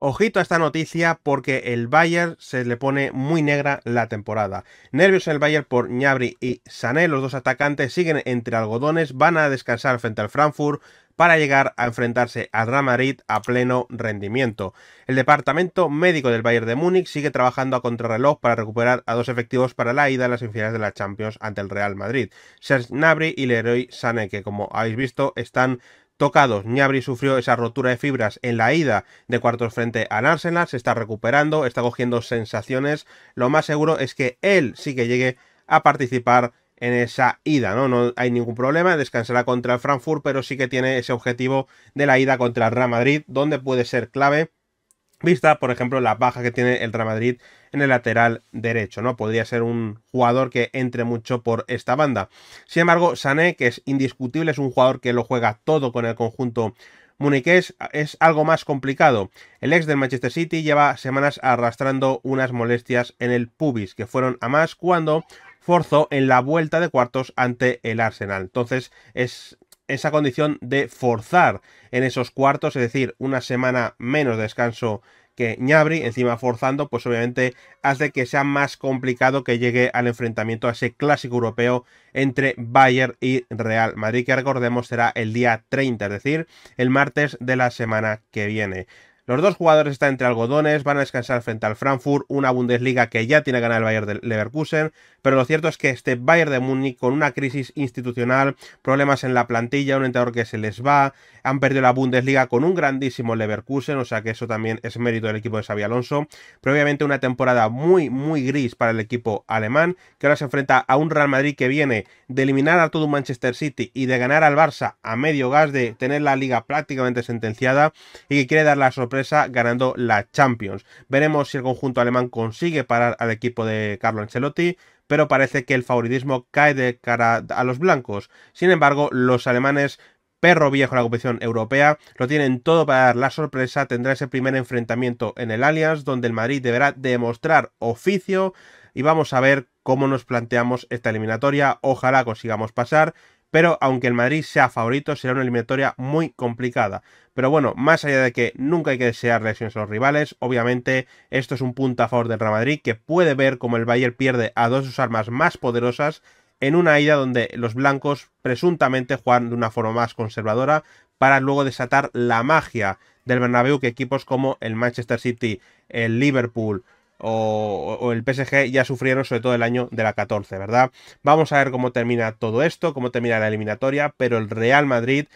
Ojito a esta noticia porque el Bayern se le pone muy negra la temporada. Nervios en el Bayern por Gnabry y Sané, los dos atacantes siguen entre algodones, van a descansar frente al Frankfurt para llegar a enfrentarse al Real Madrid a pleno rendimiento. El departamento médico del Bayern de Múnich sigue trabajando a contrarreloj para recuperar a dos efectivos para la ida a las semifinales de la Champions ante el Real Madrid, Serge Gnabry y Leroy Sané, que como habéis visto están tocados. Niabri sufrió esa rotura de fibras en la ida de cuartos frente al Arsenal, se está recuperando, está cogiendo sensaciones. Lo más seguro es que él sí que llegue a participar en esa ida, ¿no? No hay ningún problema, descansará contra el Frankfurt, pero sí que tiene ese objetivo de la ida contra el Real Madrid, donde puede ser clave vista, por ejemplo, la baja que tiene el Real Madrid en el lateral derecho, ¿no? Podría ser un jugador que entre mucho por esta banda. Sin embargo, Sané, que es indiscutible, es un jugador que lo juega todo con el conjunto muniqués, es algo más complicado. El ex del Manchester City lleva semanas arrastrando unas molestias en el pubis, que fueron a más cuando forzó en la vuelta de cuartos ante el Arsenal. Entonces es esa condición de forzar en esos cuartos, es decir, una semana menos descanso que Ñabri, encima forzando, pues obviamente hace que sea más complicado que llegue al enfrentamiento a ese clásico europeo entre Bayern y Real Madrid, que recordemos será el día 30, es decir, el martes de la semana que viene. Los dos jugadores están entre algodones, van a descansar frente al Frankfurt, una Bundesliga que ya tiene ganado el Bayern de Leverkusen, pero lo cierto es que este Bayern de Múnich con una crisis institucional, problemas en la plantilla, un entrenador que se les va, han perdido la Bundesliga con un grandísimo Leverkusen, o sea que eso también es mérito del equipo de Xavi Alonso. Pero una temporada muy, muy gris para el equipo alemán, que ahora se enfrenta a un Real Madrid que viene de eliminar a todo un Manchester City y de ganar al Barça a medio gas, de tener la liga prácticamente sentenciada y que quiere dar la sorpresa ganando la Champions. Veremos si el conjunto alemán consigue parar al equipo de Carlo Ancelotti, pero parece que el favoritismo cae de cara a los blancos. Sin embargo, los alemanes perro viejo la competición europea, lo tienen todo para dar la sorpresa, tendrá ese primer enfrentamiento en el Allianz, donde el Madrid deberá demostrar oficio y vamos a ver cómo nos planteamos esta eliminatoria, ojalá consigamos pasar. Pero aunque el Madrid sea favorito, será una eliminatoria muy complicada. Pero bueno, más allá de que nunca hay que desear lesiones a los rivales, obviamente esto es un punto a favor del Real Madrid, que puede ver como el Bayern pierde a dos de sus armas más poderosas en una ida donde los blancos presuntamente juegan de una forma más conservadora para luego desatar la magia del Bernabéu que equipos como el Manchester City, el Liverpool o, el PSG ya sufrieron sobre todo el año de la 14, ¿verdad? Vamos a ver cómo termina todo esto, cómo termina la eliminatoria, pero el Real Madrid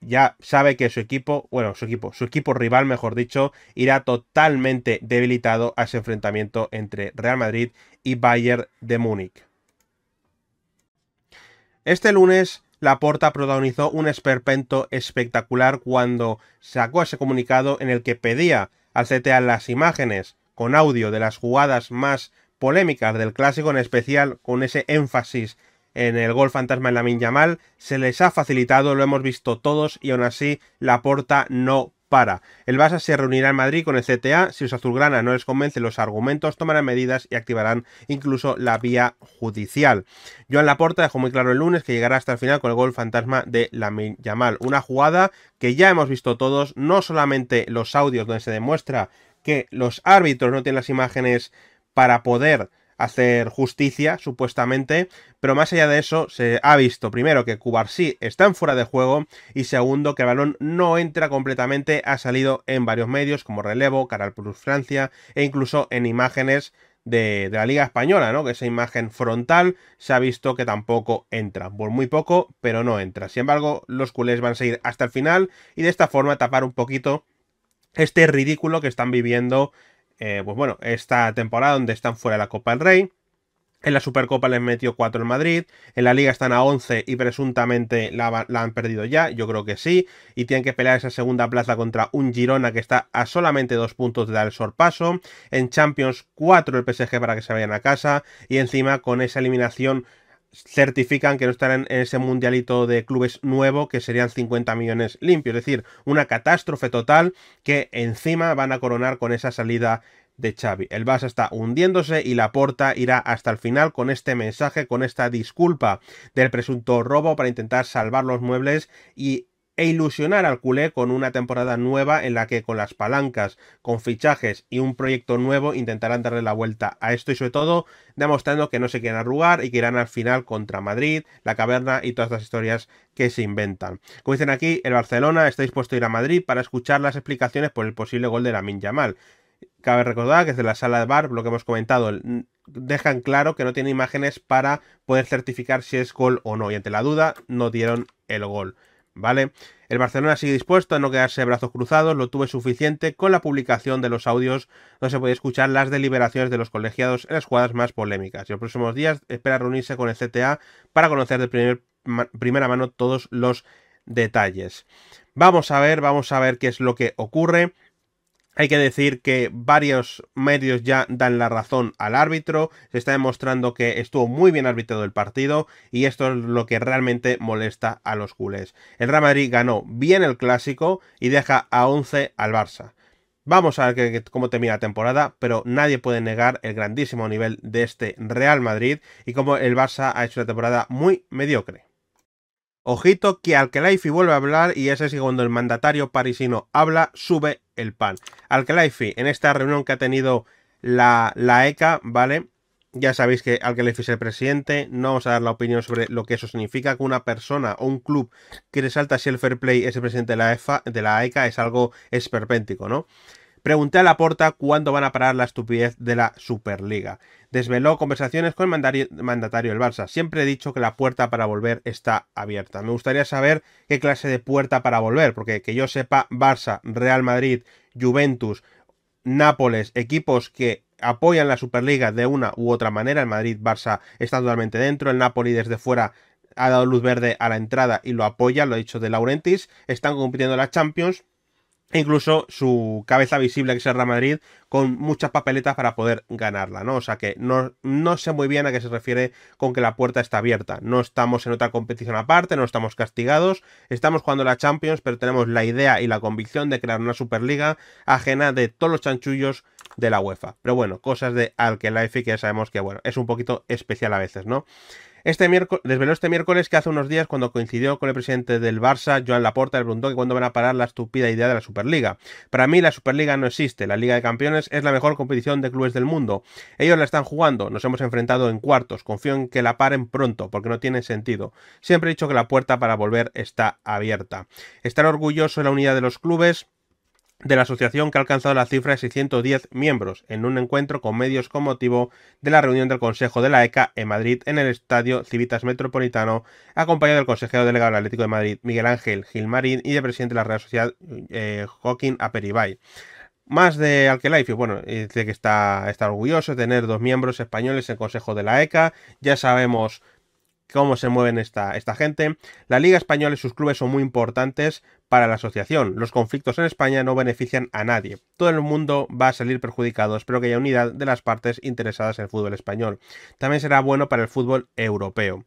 ya sabe que su equipo, bueno, su equipo, su equipo rival, mejor dicho, irá totalmente debilitado a ese enfrentamiento entre Real Madrid y Bayern de Múnich. Este lunes, Laporta protagonizó un esperpento espectacular cuando sacó ese comunicado en el que pedía al CTA las imágenes con audio de las jugadas más polémicas del clásico, en especial con ese énfasis en el gol fantasma en la Minyamal, se les ha facilitado, lo hemos visto todos y aún así Laporta no para. El Barça se reunirá en Madrid con el CTA. Si los azulgrana no les convence los argumentos, tomarán medidas y activarán incluso la vía judicial. Joan Laporta dejó muy claro el lunes que llegará hasta el final con el gol fantasma de Lamin Yamal. Una jugada que ya hemos visto todos, no solamente los audios donde se demuestra que los árbitros no tienen las imágenes para poder hacer justicia, supuestamente, pero más allá de eso, se ha visto primero que Cubarsí está en fuera de juego y segundo que el balón no entra completamente, ha salido en varios medios como Relevo, caral Plus Francia e incluso en imágenes de, la Liga Española, ¿no? Que esa imagen frontal se ha visto que tampoco entra. Por muy poco, pero no entra. Sin embargo, los culés van a seguir hasta el final y de esta forma tapar un poquito este ridículo que están viviendo eh, pues bueno, esta temporada donde están fuera de la Copa del Rey. En la Supercopa les metió 4 en Madrid. En la Liga están a 11 y presuntamente la, la, han perdido ya. Yo creo que sí. Y tienen que pelear esa segunda plaza contra un Girona que está a solamente 2 puntos de dar el sorpaso. En Champions 4 el PSG para que se vayan a casa. Y encima con esa eliminación certifican que no estarán en ese mundialito de clubes nuevo que serían 50 millones limpios, es decir, una catástrofe total que encima van a coronar con esa salida de Xavi. El Barça está hundiéndose y la porta irá hasta el final con este mensaje, con esta disculpa del presunto robo para intentar salvar los muebles y e ilusionar al culé con una temporada nueva en la que con las palancas, con fichajes y un proyecto nuevo intentarán darle la vuelta a esto y sobre todo demostrando que no se quieren arrugar y que irán al final contra Madrid, la caverna y todas las historias que se inventan. Como dicen aquí, el Barcelona está dispuesto a ir a Madrid para escuchar las explicaciones por el posible gol de la Yamal. Cabe recordar que desde la sala de bar, lo que hemos comentado, dejan claro que no tiene imágenes para poder certificar si es gol o no. Y ante la duda, no dieron el gol. ¿vale? El Barcelona sigue dispuesto a no quedarse brazos cruzados, lo tuve suficiente con la publicación de los audios donde se puede escuchar las deliberaciones de los colegiados en las jugadas más polémicas. Y los próximos días espera reunirse con el CTA para conocer de primera mano todos los detalles. Vamos a ver, vamos a ver qué es lo que ocurre. Hay que decir que varios medios ya dan la razón al árbitro, se está demostrando que estuvo muy bien arbitrado el partido y esto es lo que realmente molesta a los culés. El Real Madrid ganó bien el clásico y deja a 11 al Barça. Vamos a ver cómo termina la temporada, pero nadie puede negar el grandísimo nivel de este Real Madrid y cómo el Barça ha hecho una temporada muy mediocre. Ojito que al Alkelaifi vuelve a hablar y ese es cuando el mandatario parisino habla, sube el pan. Alkelaifi, en esta reunión que ha tenido la, ECA, e ¿vale? Ya sabéis que Alkelaifi es el presidente, no vamos a dar la opinión sobre lo que eso significa, que una persona o un club que resalta si el fair play es el presidente de la, EFA, de la ECA es algo esperpéntico, ¿no? Pregunté a la puerta cuándo van a parar la estupidez de la Superliga. Desveló conversaciones con el mandatario del Barça. Siempre he dicho que la puerta para volver está abierta. Me gustaría saber qué clase de puerta para volver, porque que yo sepa, Barça, Real Madrid, Juventus, Nápoles, equipos que apoyan la Superliga de una u otra manera. El Madrid-Barça está totalmente dentro, el Napoli desde fuera ha dado luz verde a la entrada y lo apoya, lo ha dicho de Laurentis. Están compitiendo la Champions e incluso su cabeza visible, que es el Madrid, con muchas papeletas para poder ganarla, ¿no? O sea que no, sé muy bien a qué se refiere con que la puerta está abierta. No estamos en otra competición aparte, no estamos castigados, estamos jugando la Champions, pero tenemos la idea y la convicción de crear una Superliga ajena de todos los chanchullos de la UEFA. Pero bueno, cosas de Alkelife que ya sabemos que, bueno, es un poquito especial a veces, ¿no? Este miércoles, desveló este miércoles que hace unos días, cuando coincidió con el presidente del Barça, Joan Laporta, le preguntó que cuándo van a parar la estúpida idea de la Superliga. Para mí, la Superliga no existe. La Liga de Campeones es la mejor competición de clubes del mundo. Ellos la están jugando. Nos hemos enfrentado en cuartos. Confío en que la paren pronto, porque no tiene sentido. Siempre he dicho que la puerta para volver está abierta. Estar orgulloso de la unidad de los clubes de la asociación que ha alcanzado la cifra de 610 miembros en un encuentro con medios con motivo de la reunión del Consejo de la ECA en Madrid en el Estadio Civitas Metropolitano, acompañado del consejero delegado del Atlético de Madrid, Miguel Ángel Gilmarín, y del presidente de la Real Sociedad, eh, Joaquín Aperibay. Más de Alkelife, bueno, eh, dice que está, está orgulloso de tener dos miembros españoles en el Consejo de la ECA, ya sabemos cómo se mueven esta, esta gente. La Liga Española y sus clubes son muy importantes para la asociación. Los conflictos en España no benefician a nadie. Todo el mundo va a salir perjudicado. Espero que haya unidad de las partes interesadas en el fútbol español. También será bueno para el fútbol europeo.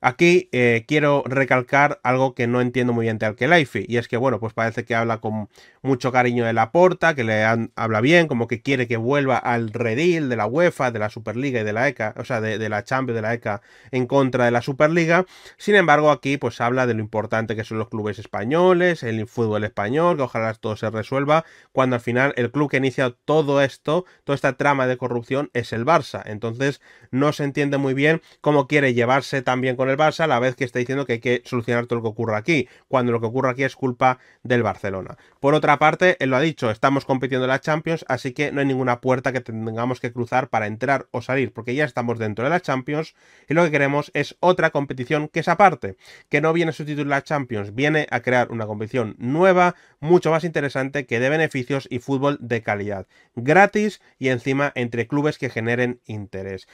Aquí eh, quiero recalcar algo que no entiendo muy bien de Alkelife, y es que, bueno, pues parece que habla con mucho cariño de la porta, que le habla bien, como que quiere que vuelva al redil de la UEFA, de la Superliga y de la ECA, o sea, de, la Champions, de la ECA, en contra de la Superliga. Sin embargo, aquí pues habla de lo importante que son los clubes españoles, el fútbol español, que ojalá todo se resuelva, cuando al final el club que inicia todo esto, toda esta trama de corrupción, es el Barça. Entonces, no se entiende muy bien cómo quiere llevarse también con el Barça a la vez que está diciendo que hay que solucionar todo lo que ocurra aquí, cuando lo que ocurre aquí es culpa del Barcelona. Por otra parte, él lo ha dicho, estamos compitiendo en la Champions, así que no hay ninguna puerta que tengamos que cruzar para entrar o salir, porque ya estamos dentro de la Champions y lo que queremos es otra competición que es aparte, que no viene a sustituir la Champions, viene a crear una competición nueva, mucho más interesante, que de beneficios y fútbol de calidad, gratis y encima entre clubes que generen interés.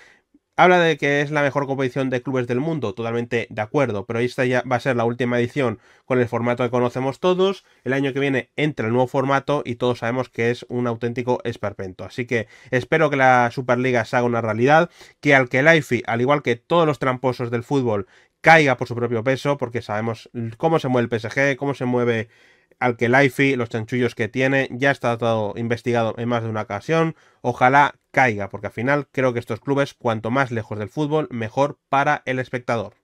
Habla de que es la mejor competición de clubes del mundo, totalmente de acuerdo, pero esta ya va a ser la última edición con el formato que conocemos todos. El año que viene entra el nuevo formato y todos sabemos que es un auténtico esperpento. Así que espero que la Superliga se haga una realidad, que al que el al igual que todos los tramposos del fútbol, caiga por su propio peso, porque sabemos cómo se mueve el PSG, cómo se mueve al que Lifey, los chanchullos que tiene, ya está todo investigado en más de una ocasión. Ojalá caiga, porque al final creo que estos clubes, cuanto más lejos del fútbol, mejor para el espectador.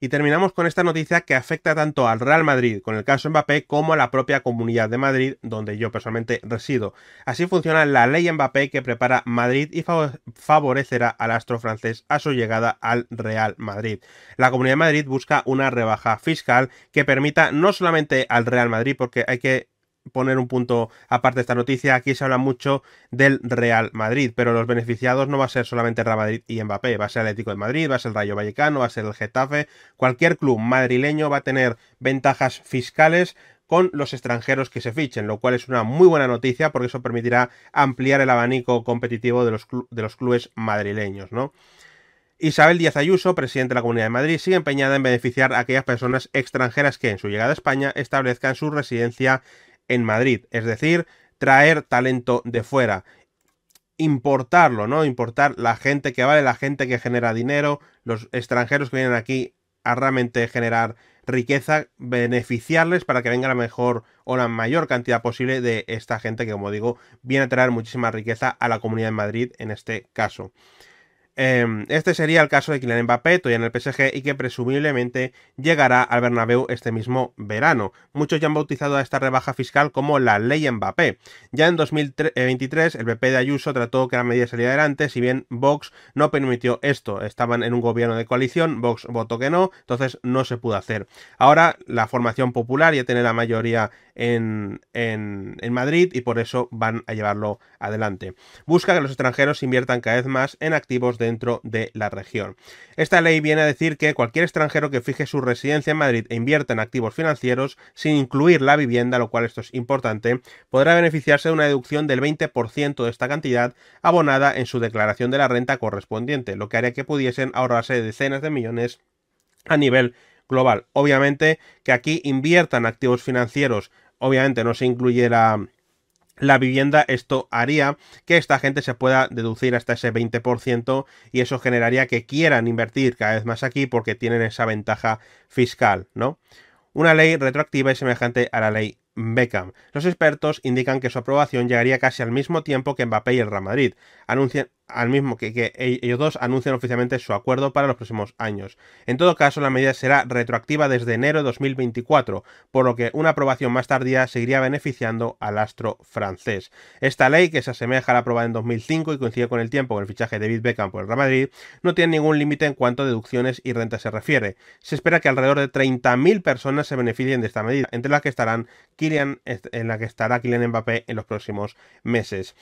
Y terminamos con esta noticia que afecta tanto al Real Madrid, con el caso Mbappé, como a la propia Comunidad de Madrid, donde yo personalmente resido. Así funciona la ley Mbappé que prepara Madrid y favorecerá al astro francés a su llegada al Real Madrid. La Comunidad de Madrid busca una rebaja fiscal que permita no solamente al Real Madrid, porque hay que poner un punto aparte de esta noticia. Aquí se habla mucho del Real Madrid, pero los beneficiados no va a ser solamente Real Madrid y Mbappé, va a ser el Atlético de Madrid, va a ser el Rayo Vallecano, va a ser el Getafe. Cualquier club madrileño va a tener ventajas fiscales con los extranjeros que se fichen, lo cual es una muy buena noticia porque eso permitirá ampliar el abanico competitivo de los, de los clubes madrileños, ¿no? Isabel Díaz Ayuso, presidente de la Comunidad de Madrid, sigue empeñada en beneficiar a aquellas personas extranjeras que en su llegada a España establezcan su residencia en Madrid, es decir, traer talento de fuera, importarlo, ¿no? Importar la gente que vale, la gente que genera dinero, los extranjeros que vienen aquí a realmente generar riqueza, beneficiarles para que venga la mejor o la mayor cantidad posible de esta gente que, como digo, viene a traer muchísima riqueza a la comunidad de Madrid en este caso. Em, este sería el caso de Kylian Mbappé, todavía en el PSG, y que presumiblemente llegará al Bernabéu este mismo verano. Muchos ya han bautizado a esta rebaja fiscal como la Ley Mbappé. Ya en 2023, eh, el PP de Ayuso trató que la medida saliera adelante, si bien Vox no permitió esto. Estaban en un gobierno de coalición, Vox votó que no, entonces no se pudo hacer. Ahora la formación popular ya tiene la mayoría en, Madrid y por eso van a llevarlo adelante. Busca que los extranjeros inviertan cada vez más en activos dentro de la región. Esta ley viene a decir que cualquier extranjero que fije su residencia en Madrid e invierta en activos financieros, sin incluir la vivienda, lo cual esto es importante, podrá beneficiarse de una deducción del 20% de esta cantidad abonada en su declaración de la renta correspondiente, lo que haría que pudiesen ahorrarse decenas de millones a nivel global. Obviamente que aquí inviertan activos financieros obviamente no se incluye la, vivienda, esto haría que esta gente se pueda deducir hasta ese 20% y eso generaría que quieran invertir cada vez más aquí porque tienen esa ventaja fiscal, ¿no? Una ley retroactiva y semejante a la ley Beckham. Los expertos indican que su aprobación llegaría casi al mismo tiempo que Mbappé y el Real Madrid. Anuncian, al mismo que, e-, ellos dos anuncian oficialmente su acuerdo para los próximos años. En todo caso, la medida será retroactiva desde enero de 2024, por lo que una aprobación más tardía seguiría beneficiando al astro francés. Esta ley, que se asemeja a la aprobada en 2005 y coincide con el tiempo con el fichaje de David Beckham por el Real Madrid, no tiene ningún límite en cuanto a deducciones y rentas se refiere. Se espera que alrededor de 30.000 personas se beneficien de esta medida, entre las que estarán Kylian, en la que estará Kylian Mbappé en los próximos meses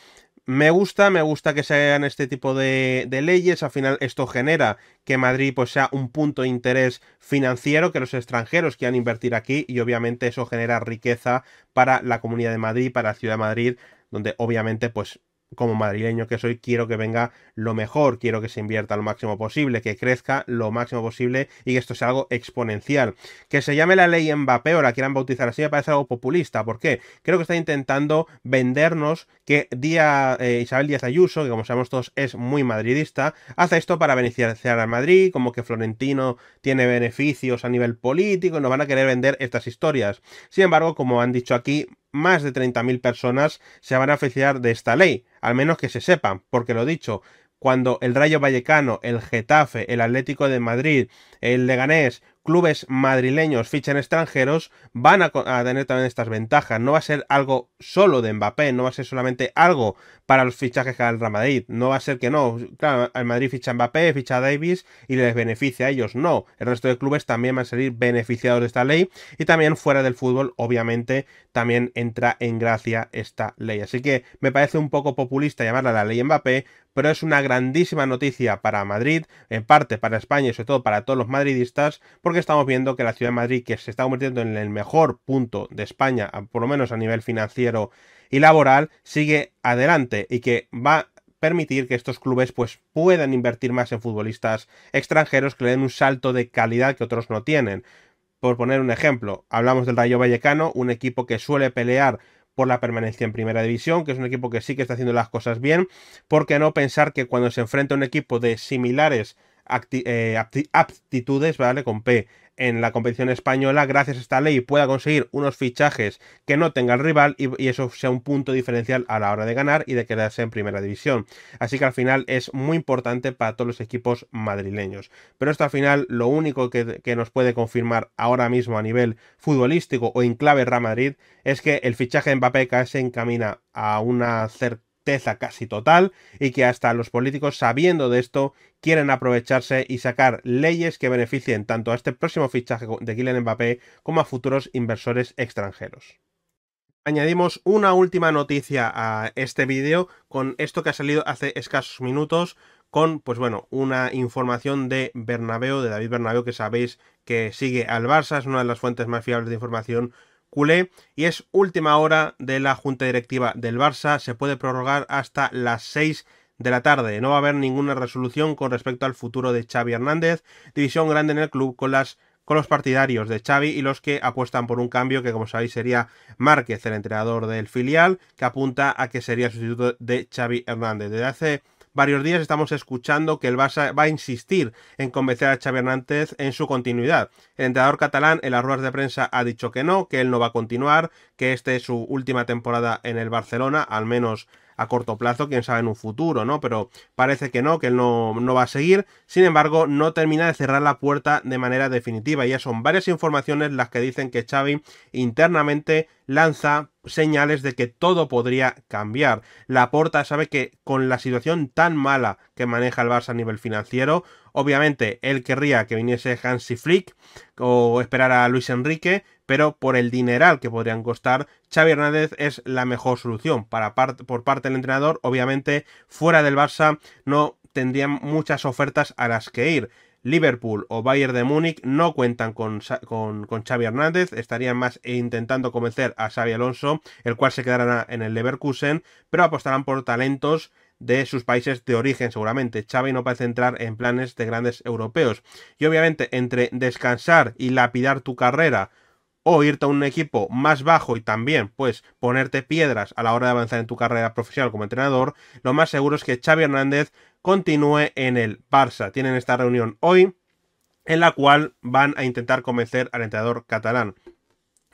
me gusta, me gusta que se hagan este tipo de, leyes. Al final, esto genera que Madrid pues, sea un punto de interés financiero, que los extranjeros quieran invertir aquí, y obviamente eso genera riqueza para la comunidad de Madrid, para la ciudad de Madrid, donde obviamente, pues, como madrileño que soy, quiero que venga lo mejor, quiero que se invierta lo máximo posible, que crezca lo máximo posible y que esto sea algo exponencial. Que se llame la ley Mbappé o la quieran bautizar así me parece algo populista. ¿Por qué? Creo que está intentando vendernos que día, eh, Isabel Díaz Ayuso, que como sabemos todos es muy madridista, hace esto para beneficiar a Madrid, como que Florentino tiene beneficios a nivel político, nos van a querer vender estas historias. Sin embargo, como han dicho aquí, más de 30.000 personas se van a beneficiar de esta ley, al menos que se sepan, porque lo dicho, cuando el Rayo Vallecano, el Getafe, el Atlético de Madrid, el Leganés clubes madrileños fichan extranjeros, van a, tener también estas ventajas. No va a ser algo solo de Mbappé, no va a ser solamente algo para los fichajes que Real Madrid. No va a ser que no, claro, el Madrid ficha a Mbappé, ficha Davis y les beneficia a ellos. No, el resto de clubes también van a salir beneficiados de esta ley y también fuera del fútbol, obviamente, también entra en gracia esta ley. Así que me parece un poco populista llamarla la ley Mbappé pero es una grandísima noticia para Madrid, en parte para España y sobre todo para todos los madridistas, porque estamos viendo que la ciudad de Madrid, que se está convirtiendo en el mejor punto de España, por lo menos a nivel financiero y laboral, sigue adelante y que va a permitir que estos clubes pues puedan invertir más en futbolistas extranjeros que le den un salto de calidad que otros no tienen. Por poner un ejemplo, hablamos del Rayo Vallecano, un equipo que suele pelear por la permanencia en primera división, que es un equipo que sí que está haciendo las cosas bien. porque no pensar que cuando se enfrenta a un equipo de similares eh, aptitudes, ¿vale? Con P en la competición española, gracias a esta ley, pueda conseguir unos fichajes que no tenga el rival y, eso sea un punto diferencial a la hora de ganar y de quedarse en primera división. Así que al final es muy importante para todos los equipos madrileños. Pero esto al final lo único que, nos puede confirmar ahora mismo a nivel futbolístico o en clave Real Madrid es que el fichaje de Mbappé se encamina a una certeza casi total y que hasta los políticos sabiendo de esto quieren aprovecharse y sacar leyes que beneficien tanto a este próximo fichaje de Kylian Mbappé como a futuros inversores extranjeros. Añadimos una última noticia a este vídeo con esto que ha salido hace escasos minutos con, pues bueno, una información de Bernabeu, de David Bernabeu, que sabéis que sigue al Barça, es una de las fuentes más fiables de información culé, y es última hora de la junta directiva del Barça, se puede prorrogar hasta las 6 de la tarde. No va a haber ninguna resolución con respecto al futuro de Xavi Hernández. División grande en el club con las con los partidarios de Xavi y los que apuestan por un cambio que como sabéis sería Márquez, el entrenador del filial, que apunta a que sería sustituto de Xavi Hernández. Desde hace varios días estamos escuchando que el Barça va a insistir en convencer a Xavi Hernández en su continuidad. El entrenador catalán en las ruedas de prensa ha dicho que no, que él no va a continuar, que esta es su última temporada en el Barcelona, al menos a corto plazo, quién sabe en un futuro, ¿no? Pero parece que no, que él no, no va a seguir. Sin embargo, no termina de cerrar la puerta de manera definitiva. Ya son varias informaciones las que dicen que Xavi internamente lanza señales de que todo podría cambiar. la porta sabe que con la situación tan mala que maneja el Barça a nivel financiero, Obviamente, él querría que viniese Hansi Flick o esperar a Luis Enrique, pero por el dineral que podrían costar, Xavi Hernández es la mejor solución. Para por parte del entrenador, obviamente, fuera del Barça no tendrían muchas ofertas a las que ir. Liverpool o Bayern de Múnich no cuentan con, con, con, Xavi Hernández, estarían más intentando convencer a Xavi Alonso, el cual se quedará en el Leverkusen, pero apostarán por talentos de sus países de origen seguramente. Xavi no parece entrar en planes de grandes europeos. Y obviamente entre descansar y lapidar tu carrera o irte a un equipo más bajo y también pues ponerte piedras a la hora de avanzar en tu carrera profesional como entrenador, lo más seguro es que Xavi Hernández continúe en el Barça. Tienen esta reunión hoy en la cual van a intentar convencer al entrenador catalán.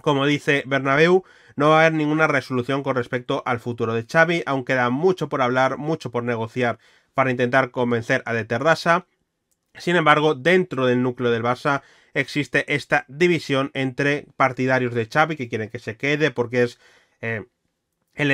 Como dice Bernabeu, no va a haber ninguna resolución con respecto al futuro de Xavi, aunque da mucho por hablar, mucho por negociar para intentar convencer a De Sin embargo, dentro del núcleo del Barça existe esta división entre partidarios de Xavi que quieren que se quede porque es eh, el,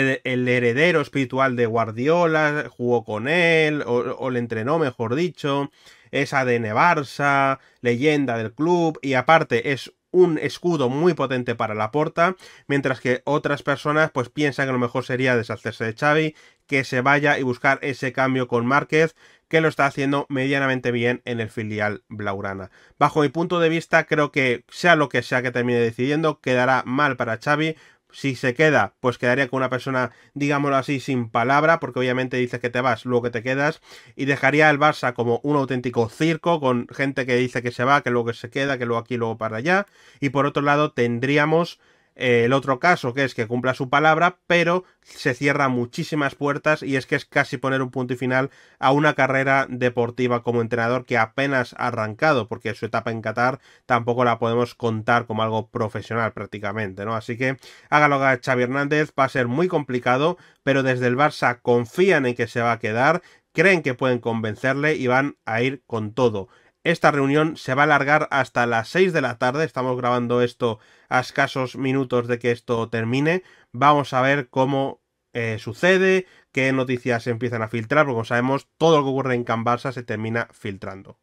heredero espiritual de Guardiola, jugó con él o, o le entrenó, mejor dicho, es ADN Barça, leyenda del club y aparte es un escudo muy potente para la porta, mientras que otras personas pues piensan que lo mejor sería deshacerse de Xavi, que se vaya y buscar ese cambio con Márquez, que lo está haciendo medianamente bien en el filial Blaurana. Bajo mi punto de vista, creo que sea lo que sea que termine decidiendo, quedará mal para Xavi, si se queda, pues quedaría con una persona, digámoslo así, sin palabra, porque obviamente dices que te vas, luego que te quedas, y dejaría el Barça como un auténtico circo, con gente que dice que se va, que luego que se queda, que luego aquí, luego para allá, y por otro lado tendríamos eh, el otro caso, que es que cumpla su palabra, pero se cierra muchísimas puertas y es que es casi poner un punto y final a una carrera deportiva como entrenador que apenas ha arrancado, porque su etapa en Qatar tampoco la podemos contar como algo profesional prácticamente, ¿no? Así que hágalo a Xavi Hernández, va a ser muy complicado, pero desde el Barça confían en que se va a quedar, creen que pueden convencerle y van a ir con todo. Esta reunión se va a alargar hasta las 6 de la tarde, estamos grabando esto a escasos minutos de que esto termine. Vamos a ver cómo eh, sucede, qué noticias se empiezan a filtrar, porque como sabemos, todo lo que ocurre en Can se termina filtrando.